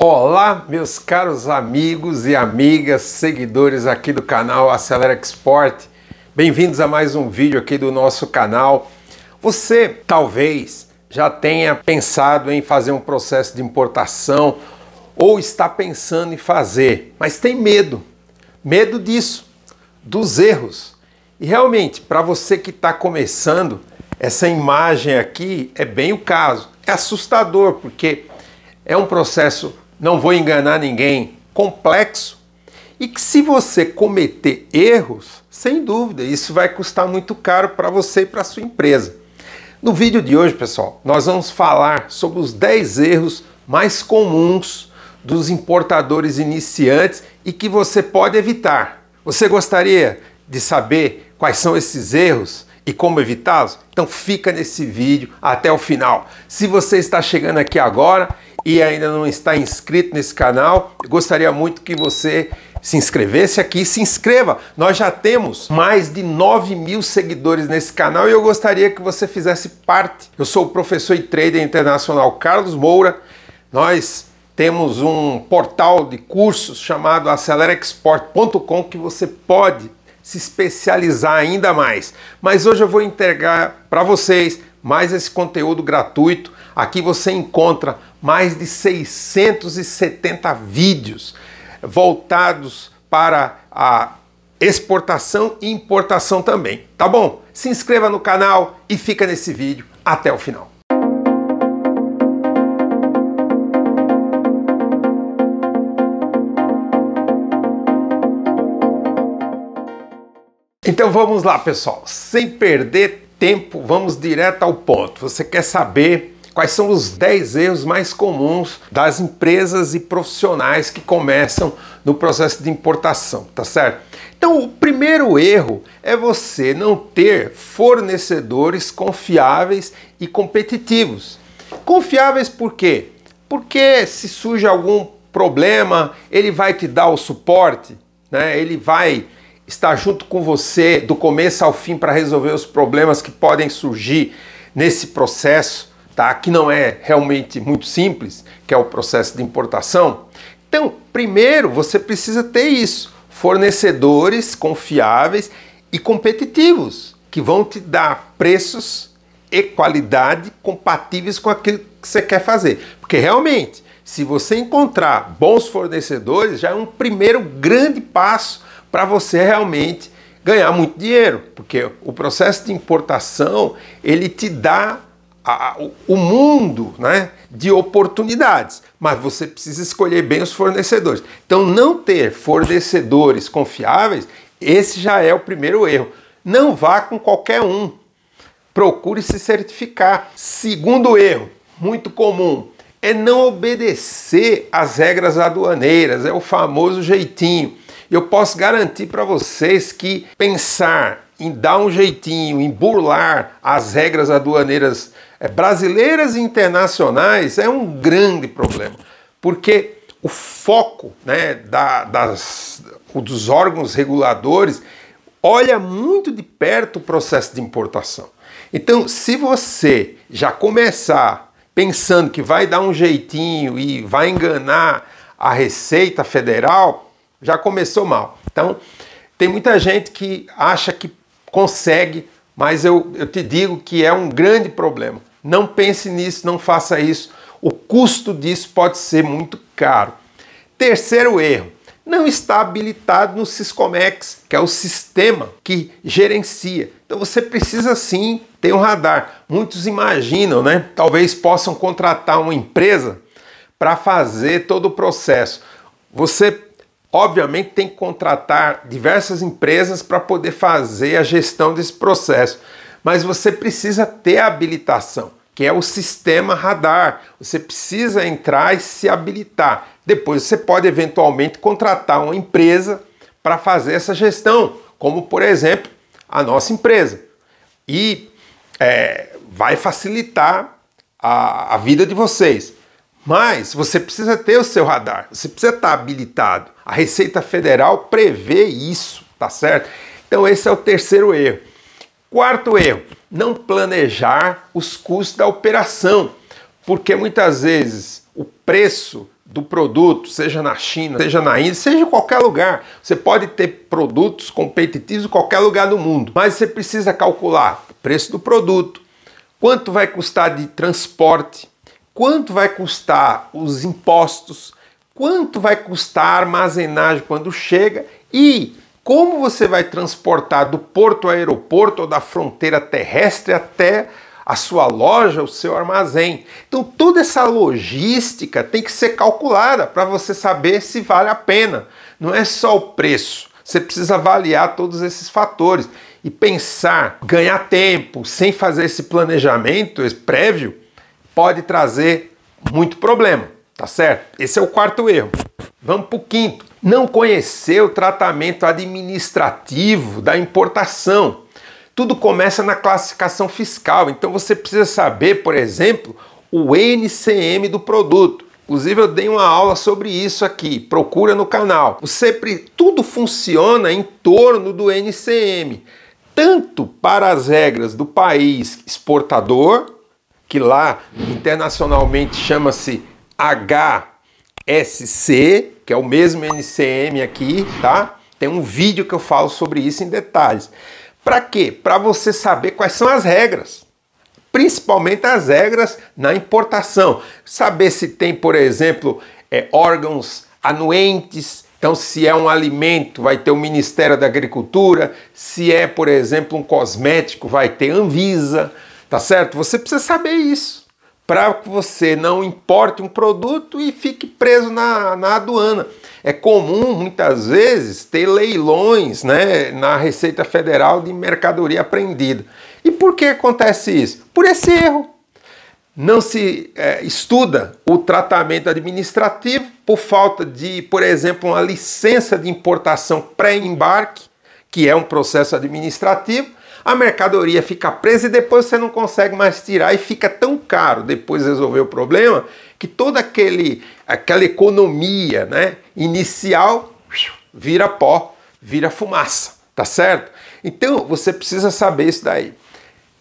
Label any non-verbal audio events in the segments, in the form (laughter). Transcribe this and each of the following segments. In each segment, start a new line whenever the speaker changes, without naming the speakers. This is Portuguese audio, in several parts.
Olá, meus caros amigos e amigas, seguidores aqui do canal Acelera Export. Bem-vindos a mais um vídeo aqui do nosso canal. Você talvez já tenha pensado em fazer um processo de importação ou está pensando em fazer, mas tem medo. Medo disso, dos erros. E realmente, para você que está começando, essa imagem aqui é bem o caso. É assustador porque é um processo não vou enganar ninguém, complexo, e que se você cometer erros, sem dúvida, isso vai custar muito caro para você e para sua empresa. No vídeo de hoje, pessoal, nós vamos falar sobre os 10 erros mais comuns dos importadores iniciantes e que você pode evitar. Você gostaria de saber quais são esses erros e como evitá-los? Então fica nesse vídeo até o final. Se você está chegando aqui agora e ainda não está inscrito nesse canal, gostaria muito que você se inscrevesse aqui, se inscreva. Nós já temos mais de 9 mil seguidores nesse canal e eu gostaria que você fizesse parte. Eu sou o professor e trader internacional Carlos Moura. Nós temos um portal de cursos chamado acelerexport.com que você pode se especializar ainda mais. Mas hoje eu vou entregar para vocês mais esse conteúdo gratuito. Aqui você encontra mais de 670 vídeos voltados para a exportação e importação também, tá bom? Se inscreva no canal e fica nesse vídeo até o final. Então vamos lá, pessoal, sem perder tempo, vamos direto ao ponto. Você quer saber quais são os 10 erros mais comuns das empresas e profissionais que começam no processo de importação, tá certo? Então, o primeiro erro é você não ter fornecedores confiáveis e competitivos. Confiáveis por quê? Porque se surge algum problema, ele vai te dar o suporte, né? ele vai está junto com você do começo ao fim para resolver os problemas que podem surgir nesse processo, tá? Que não é realmente muito simples, que é o processo de importação. Então, primeiro você precisa ter isso, fornecedores confiáveis e competitivos, que vão te dar preços e qualidade compatíveis com aquilo que você quer fazer. Porque realmente, se você encontrar bons fornecedores, já é um primeiro grande passo para você realmente ganhar muito dinheiro, porque o processo de importação ele te dá a, o mundo né, de oportunidades, mas você precisa escolher bem os fornecedores. Então, não ter fornecedores confiáveis, esse já é o primeiro erro. Não vá com qualquer um. Procure se certificar. Segundo erro, muito comum, é não obedecer às regras aduaneiras, é o famoso jeitinho. Eu posso garantir para vocês que pensar em dar um jeitinho, em burlar as regras aduaneiras eh, brasileiras e internacionais é um grande problema, porque o foco né, da, das, dos órgãos reguladores olha muito de perto o processo de importação. Então, se você já começar pensando que vai dar um jeitinho e vai enganar a Receita Federal, já começou mal. Então, tem muita gente que acha que consegue, mas eu, eu te digo que é um grande problema. Não pense nisso, não faça isso. O custo disso pode ser muito caro. Terceiro erro, não está habilitado no Siscomex, que é o sistema que gerencia. Então você precisa sim ter um radar. Muitos imaginam, né? Talvez possam contratar uma empresa para fazer todo o processo. Você Obviamente tem que contratar diversas empresas para poder fazer a gestão desse processo, mas você precisa ter a habilitação, que é o sistema radar. Você precisa entrar e se habilitar. Depois você pode eventualmente contratar uma empresa para fazer essa gestão, como por exemplo a nossa empresa. E é, vai facilitar a, a vida de vocês. Mas você precisa ter o seu radar, você precisa estar habilitado. A Receita Federal prevê isso, tá certo? Então esse é o terceiro erro. Quarto erro, não planejar os custos da operação, porque muitas vezes o preço do produto, seja na China, seja na Índia, seja em qualquer lugar. Você pode ter produtos competitivos em qualquer lugar do mundo, mas você precisa calcular o preço do produto, quanto vai custar de transporte, quanto vai custar os impostos, quanto vai custar a armazenagem quando chega e como você vai transportar do porto ao aeroporto ou da fronteira terrestre até a sua loja, o seu armazém. Então toda essa logística tem que ser calculada para você saber se vale a pena. Não é só o preço. Você precisa avaliar todos esses fatores e pensar, ganhar tempo sem fazer esse planejamento esse prévio pode trazer muito problema, tá certo? Esse é o quarto erro. Vamos para o quinto. Não conhecer o tratamento administrativo da importação. Tudo começa na classificação fiscal, então você precisa saber, por exemplo, o NCM do produto. Inclusive eu dei uma aula sobre isso aqui, procura no canal. Você tudo funciona em torno do NCM, tanto para as regras do país exportador que lá internacionalmente chama-se HSC, que é o mesmo NCM aqui, tá? Tem um vídeo que eu falo sobre isso em detalhes. Para quê? Para você saber quais são as regras, principalmente as regras na importação. Saber se tem, por exemplo, é, órgãos anuentes, então, se é um alimento, vai ter o Ministério da Agricultura, se é, por exemplo, um cosmético, vai ter Anvisa. Tá certo? Você precisa saber isso para que você não importe um produto e fique preso na, na aduana. É comum, muitas vezes, ter leilões né, na Receita Federal de mercadoria apreendida. E por que acontece isso? Por esse erro. Não se é, estuda o tratamento administrativo por falta de, por exemplo, uma licença de importação pré-embarque que é um processo administrativo, a mercadoria fica presa e depois você não consegue mais tirar e fica tão caro depois resolver o problema que toda aquele, aquela economia né, inicial vira pó, vira fumaça, tá certo? Então você precisa saber isso daí.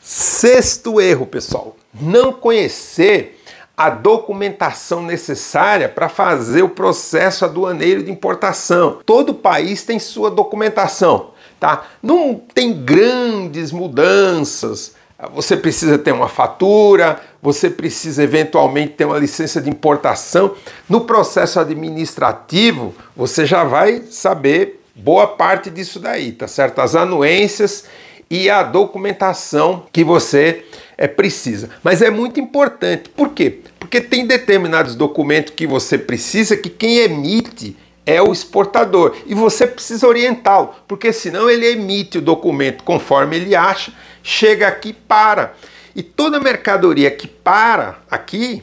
Sexto erro, pessoal, não conhecer a documentação necessária para fazer o processo aduaneiro de importação. Todo país tem sua documentação, tá? Não tem grandes mudanças. Você precisa ter uma fatura, você precisa eventualmente ter uma licença de importação. No processo administrativo, você já vai saber boa parte disso daí, tá certo? As anuências e a documentação que você é, precisa. Mas é muito importante. Por quê? Porque tem determinados documentos que você precisa que quem emite é o exportador e você precisa orientá-lo, porque senão ele emite o documento conforme ele acha, chega aqui para. E toda mercadoria que para aqui,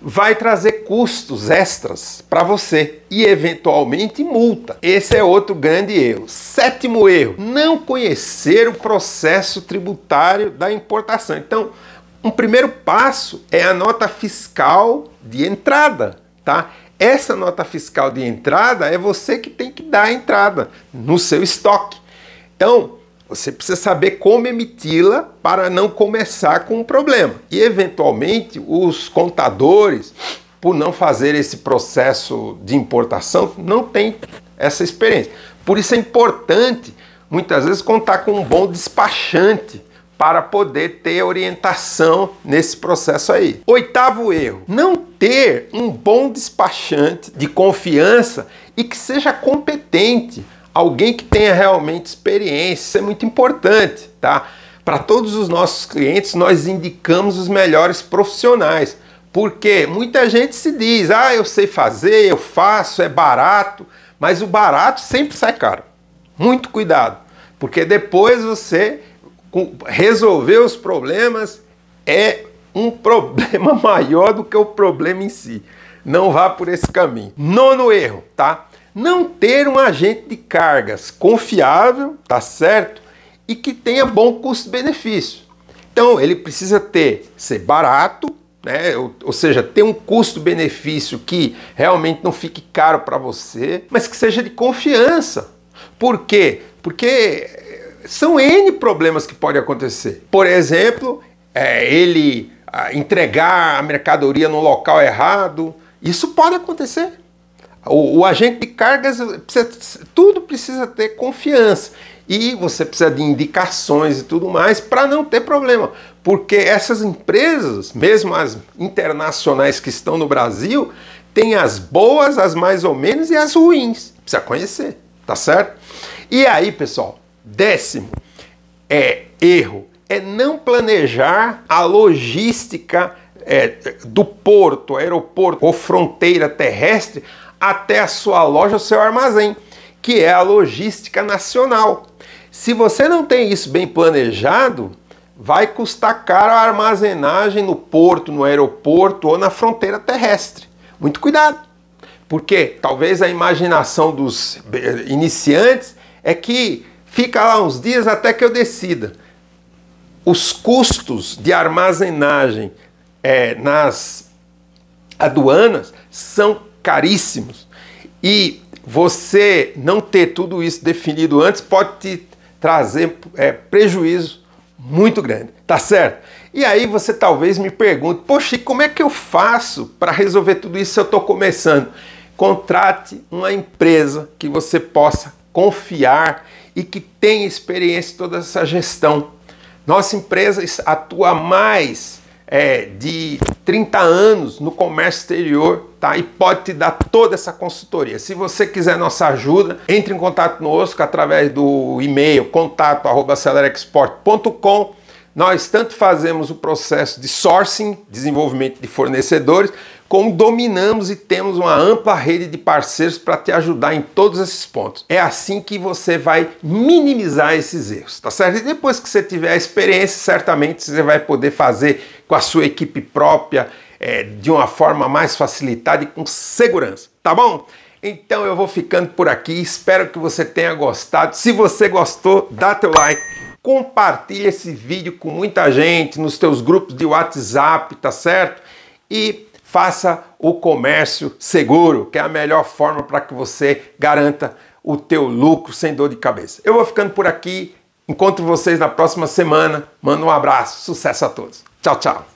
vai trazer custos extras para você e eventualmente multa. Esse é outro grande erro. Sétimo erro: não conhecer o processo tributário da importação. Então, um primeiro passo é a nota fiscal de entrada, tá? Essa nota fiscal de entrada é você que tem que dar a entrada no seu estoque. Então, você precisa saber como emiti-la para não começar com um problema. E, eventualmente, os contadores, por não fazer esse processo de importação, não têm essa experiência. Por isso é importante, muitas vezes, contar com um bom despachante para poder ter orientação nesse processo aí. Oitavo erro: não ter um bom despachante de confiança e que seja competente alguém que tenha realmente experiência, isso é muito importante, tá? Para todos os nossos clientes, nós indicamos os melhores profissionais. Porque muita gente se diz: "Ah, eu sei fazer, eu faço, é barato", mas o barato sempre sai caro. Muito cuidado, porque depois você resolver os problemas é um (laughs) problema maior do que o problema em si. Não vá por esse caminho. Nono erro, tá? Não ter um agente de cargas confiável, tá certo? E que tenha bom custo-benefício. Então ele precisa ter ser barato, né? ou, ou seja, ter um custo-benefício que realmente não fique caro para você, mas que seja de confiança. Por quê? Porque eh, são N problemas que podem acontecer. Por exemplo, é, ele ah, entregar a mercadoria no local errado. Isso pode acontecer. O, o agente de cargas, precisa, tudo precisa ter confiança. E você precisa de indicações e tudo mais para não ter problema. Porque essas empresas, mesmo as internacionais que estão no Brasil, tem as boas, as mais ou menos e as ruins. Precisa conhecer, tá certo? E aí, pessoal, décimo é erro é não planejar a logística é, do porto, aeroporto ou fronteira terrestre até a sua loja ou seu armazém, que é a logística nacional. Se você não tem isso bem planejado, vai custar caro a armazenagem no porto, no aeroporto ou na fronteira terrestre. Muito cuidado, porque talvez a imaginação dos eh, iniciantes é que fica lá uns dias até que eu decida. Os custos de armazenagem é, nas aduanas são caríssimos. E você não ter tudo isso definido antes pode te trazer é, prejuízo muito grande, tá certo? E aí você talvez me pergunte, poxa, como é que eu faço para resolver tudo isso se eu estou começando? Contrate uma empresa que você possa confiar e que tenha experiência em toda essa gestão. Nossa empresa atua mais é, de 30 anos no comércio exterior, tá? E pode te dar toda essa consultoria. Se você quiser nossa ajuda, entre em contato conosco através do e-mail contato@celerexport.com. Nós tanto fazemos o processo de sourcing, desenvolvimento de fornecedores, como dominamos e temos uma ampla rede de parceiros para te ajudar em todos esses pontos. É assim que você vai minimizar esses erros, tá certo? E depois que você tiver a experiência, certamente você vai poder fazer com a sua equipe própria, é, de uma forma mais facilitada e com segurança, tá bom? Então eu vou ficando por aqui, espero que você tenha gostado. Se você gostou, dá teu like, compartilha esse vídeo com muita gente nos teus grupos de WhatsApp, tá certo? E faça o comércio seguro, que é a melhor forma para que você garanta o teu lucro sem dor de cabeça. Eu vou ficando por aqui, encontro vocês na próxima semana. Mando um abraço, sucesso a todos. Tchau, tchau.